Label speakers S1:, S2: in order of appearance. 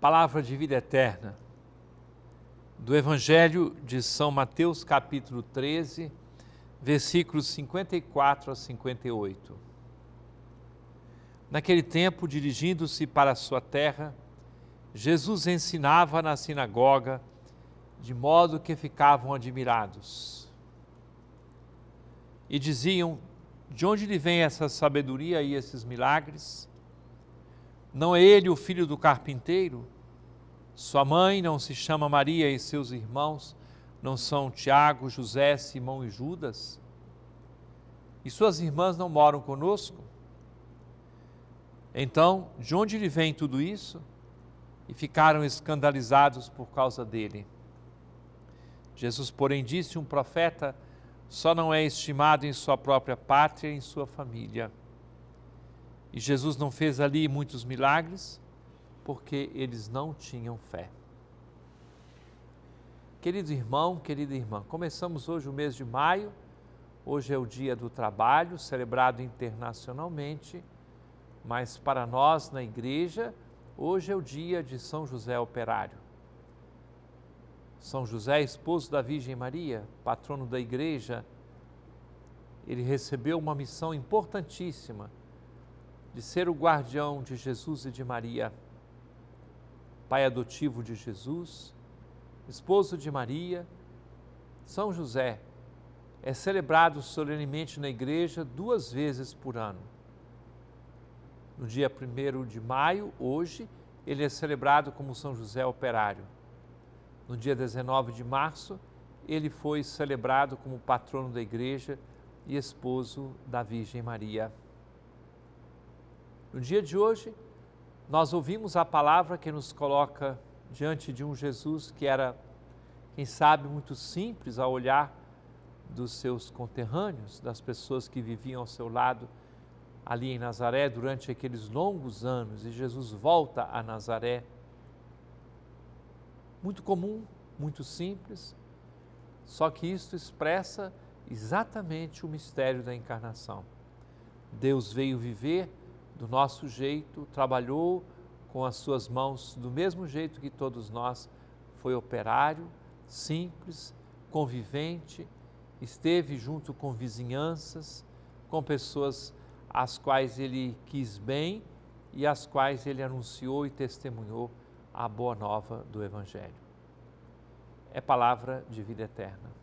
S1: palavra de vida eterna, do Evangelho de São Mateus, capítulo 13, versículos 54 a 58. Naquele tempo, dirigindo-se para a sua terra, Jesus ensinava na sinagoga, de modo que ficavam admirados. E diziam: De onde lhe vem essa sabedoria e esses milagres? Não é ele o filho do carpinteiro? Sua mãe não se chama Maria e seus irmãos não são Tiago, José, Simão e Judas? E suas irmãs não moram conosco? Então, de onde lhe vem tudo isso? E ficaram escandalizados por causa dele. Jesus, porém, disse: Um profeta só não é estimado em sua própria pátria e em sua família. E Jesus não fez ali muitos milagres porque eles não tinham fé. Querido irmão, querida irmã, começamos hoje o mês de maio. Hoje é o Dia do Trabalho, celebrado internacionalmente, mas para nós na igreja, hoje é o dia de São José Operário. São José, esposo da Virgem Maria, patrono da igreja, ele recebeu uma missão importantíssima de ser o guardião de Jesus e de Maria, pai adotivo de Jesus, esposo de Maria, São José é celebrado solenemente na igreja duas vezes por ano. No dia 1 de maio, hoje, ele é celebrado como São José Operário. No dia 19 de março, ele foi celebrado como patrono da igreja e esposo da Virgem Maria. No dia de hoje, nós ouvimos a palavra que nos coloca diante de um Jesus que era, quem sabe, muito simples ao olhar dos seus conterrâneos, das pessoas que viviam ao seu lado ali em Nazaré durante aqueles longos anos, e Jesus volta a Nazaré. Muito comum, muito simples, só que isto expressa exatamente o mistério da encarnação. Deus veio viver do nosso jeito, trabalhou com as suas mãos do mesmo jeito que todos nós, foi operário, simples, convivente, esteve junto com vizinhanças, com pessoas às quais ele quis bem e às quais ele anunciou e testemunhou a boa nova do Evangelho. É palavra de vida eterna.